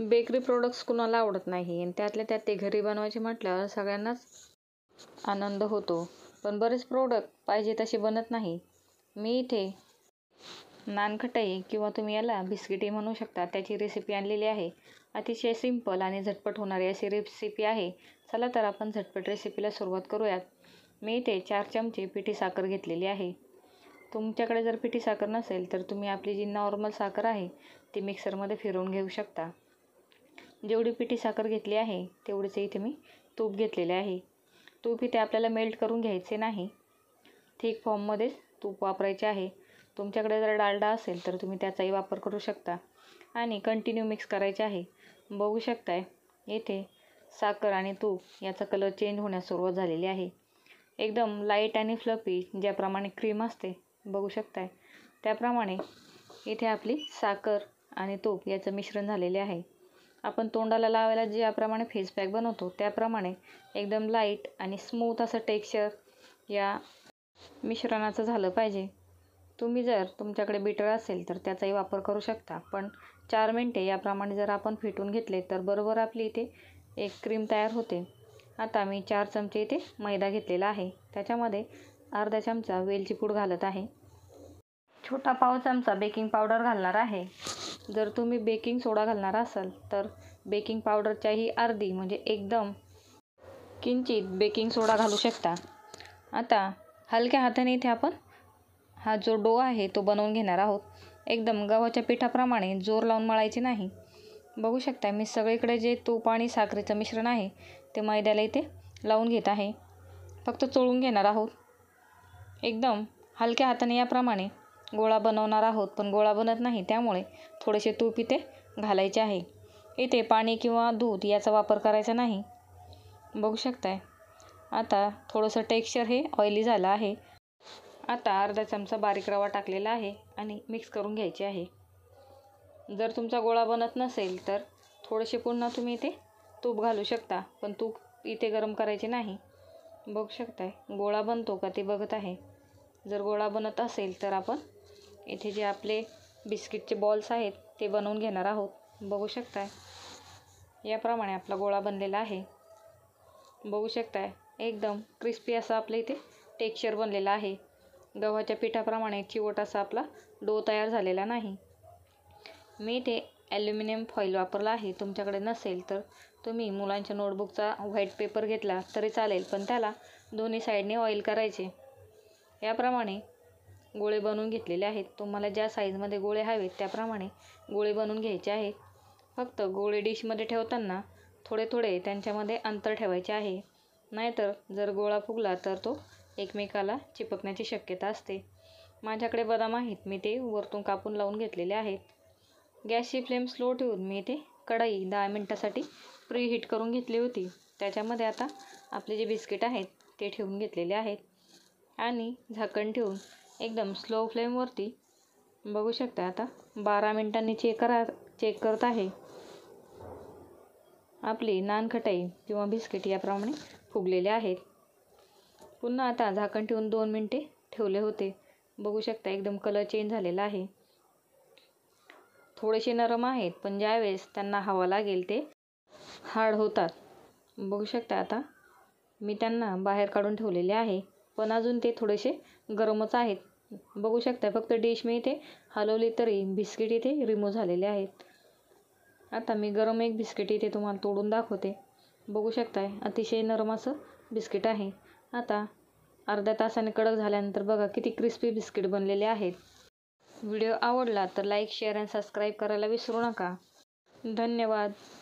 bakery products कुणाला आवडत नाही आणि त्यातल्या त्यात ते घरी बनवायचे म्हटल्यावर सगळ्यांनाच आनंद होतो पण बरेच प्रोडक्ट पाहिजे तसे बनत नाही मी इथे नानखटाई किंवा तुम्ही याला बिस्किटी म्हणू शकता त्याची रेसिपी आणलेली आहे अतिशय सिंपल आणि झटपट होणारी अशी रेसिपी आहे चला तर आपण झटपट रेसिपीला सुरुवात करूयात मी इथे चार चमचे पिठी साखर घेतलेली आहे तुमच्याकडे जर पिठी साखर नसेल तर तुम्ही आपली जी नॉर्मल साखर आहे ती मिक्सरमध्ये फिरवून घेऊ शकता जेवढी पिठी साखर घेतली आहे तेवढेच इथे मी तूप घेतलेले आहे तूप इथे आपल्याला मेल्ट करून घ्यायचे नाही ठीक फॉर्ममध्येच तूप वापरायचे आहे तुमच्याकडे जर डालडा असेल तर तुम्ही त्याचाही वापर करू शकता आणि कंटिन्यू मिक्स करायचे आहे बघू शकताय येथे साखर आणि तूप याचा कलर चेंज होण्यास सुरुवात झालेली आहे एकदम लाईट आणि फ्लफी ज्याप्रमाणे क्रीम असते बघू शकताय त्याप्रमाणे इथे आपली साखर आणि तूप याचं मिश्रण झालेले आहे आपण तोंडाला लावायला ज्याप्रमाणे फेस पॅक बनवतो त्याप्रमाणे एकदम लाईट आणि स्मूथ असं टेक्स्चर या मिश्रणाचं झालं पाहिजे तुम्ही जर तुमच्याकडे बिटर असेल तर त्याचाही वापर करू शकता पण चार मिनटे याप्रमाणे जर आपण फिटून घेतले तर बरोबर आपली इथे एक क्रीम तयार होते आता मी चार चमचे इथे मैदा घेतलेला आहे त्याच्यामध्ये अर्धा चमचा वेलची पूड घालत आहे छोटा पाव चमचा बेकिंग पावडर घालणार आहे जर तुम्ही बेकिंग सोडा घालणार असाल तर बेकिंग पावडरच्याही अर्धी म्हणजे एकदम किंचित बेकिंग सोडा घालू शकता आता हलक्या हाताने इथे आपण हा जो डो आहे तो बनवून घेणार आहोत एकदम गव्हाच्या पिठाप्रमाणे जोर लावून मळायचे नाही बघू शकता मी सगळीकडे जे तूप आणि साखरेचं मिश्रण आहे ते मैद्याला इथे लावून घेत आहे फक्त चोळून घेणार आहोत एकदम हलक्या हाताने याप्रमाणे गोळा बनवणार आहोत पण गोळा बनत नाही त्यामुळे थोडेसे तूप इथे घालायचे आहे इथे पाणी किंवा दूध याचा वापर करायचा नाही बघू शकताय आता थोडंसं टेक्स्चर हे ऑइली झालं आहे आता अर्धा चमचा बारीक रवा टाकलेला आहे आणि मिक्स करून घ्यायचे आहे जर तुमचा गोळा बनत नसेल तर थोडेसे पुन्हा तुम्ही इथे तूप घालू शकता पण तूप इथे गरम करायचे नाही बघू शकताय गोळा बनतो का ते बघत आहे जर गोळा बनत असेल तर आपण इथे जे आपले बिस्किटचे बॉल्स आहेत ते बनवून घेणार आहोत बघू शकताय याप्रमाणे आपला गोळा बनलेला आहे बघू शकताय एकदम क्रिस्पी असं आपलं इथे टेक्स्चर बनलेला आहे गव्हाच्या पिठाप्रमाणे चिवट असा आपला डो तयार झालेला नाही मी ते ॲल्युमिनियम फॉईल वापरला आहे तुमच्याकडे नसेल तर तुम्ही मुलांच्या नोटबुकचा व्हाईट पेपर घेतला तरी चालेल पण त्याला दोन्ही साईडने ऑईल करायचे याप्रमाणे गोळे बनवून घेतलेले आहेत तुम्हाला ज्या साईजमध्ये गोळे हवेत त्याप्रमाणे गोळे बनवून घ्यायचे आहेत फक्त गोळे डिशमध्ये ठेवताना थोडे थोडे त्यांच्यामध्ये अंतर ठेवायचे आहे नाहीतर जर गोळा फुगला तर तो एकमेकाला चिपकण्याची शक्यता असते माझ्याकडे बदाम आहेत मी ते वरतून कापून लावून घेतलेले आहेत गॅसची फ्लेम स्लो ठेवून मी ते कढाई दहा मिनटासाठी प्रीहीट करून घेतली होती त्याच्यामध्ये आता आपले जे बिस्किट आहेत ते ठेवून घेतलेले आहेत आणि झाकण ठेवून एकदम स्लो फ्लेमवरती बघू शकता आता बारा मिनटांनी चेक करा चेक करत आहे आपली नानखटाई किंवा बिस्किट याप्रमाणे फुगलेले आहेत पुन्हा आता झाकण ठेवून दोन मिनटे ठेवले होते बघू शकता एकदम कलर चेंज झालेला आहे थोडेसे नरम आहेत पण ज्यावेळेस त्यांना हवा लागेल ते हार्ड होतात बघू शकता आता मी त्यांना बाहेर काढून ठेवलेले आहे पण अजून ते थोडेसे गरमच आहेत बघू शकता फक्त डिश मी इथे हलवली तरी बिस्किट इथे रिमूव्ह झालेले आहेत आता मी गरम एक बिस्किट इथे तुम्हाला तोडून दाखवते बघू शकताय अतिशय नरम असं बिस्किट आहे आता अर्ध्या तासाने कडक झाल्यानंतर बघा किती क्रिस्पी बिस्किट बनलेले आहेत व्हिडिओ आवडला तर लाईक शेअर आणि सबस्क्राईब करायला विसरू नका धन्यवाद